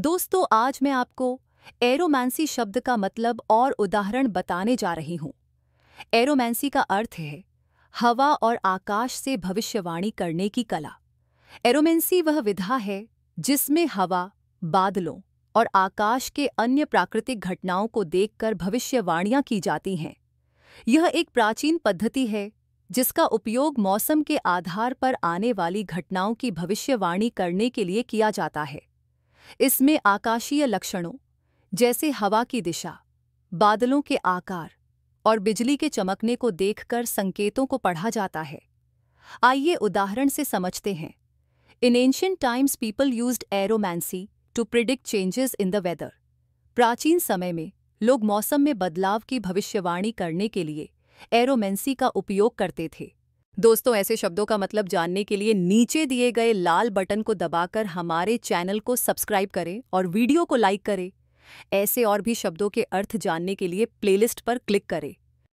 दोस्तों आज मैं आपको एरोमैंसी शब्द का मतलब और उदाहरण बताने जा रही हूँ एरोमैंसी का अर्थ है हवा और आकाश से भविष्यवाणी करने की कला एरोमेंसी वह विधा है जिसमें हवा बादलों और आकाश के अन्य प्राकृतिक घटनाओं को देखकर भविष्यवाणियां की जाती हैं यह एक प्राचीन पद्धति है जिसका उपयोग मौसम के आधार पर आने वाली घटनाओं की भविष्यवाणी करने के लिए किया जाता है इसमें आकाशीय लक्षणों जैसे हवा की दिशा बादलों के आकार और बिजली के चमकने को देखकर संकेतों को पढ़ा जाता है आइए उदाहरण से समझते हैं in ancient times people use aeromancy to predict changes in the weather प्राचीन समय में लोग मौसम में बदलाव की भविष्यवाणी करने के लिए एरोमेंसी का उपयोग करते थे दोस्तों ऐसे शब्दों का मतलब जानने के लिए नीचे दिए गए लाल बटन को दबाकर हमारे चैनल को सब्सक्राइब करें और वीडियो को लाइक करें ऐसे और भी शब्दों के अर्थ जानने के लिए प्लेलिस्ट पर क्लिक करें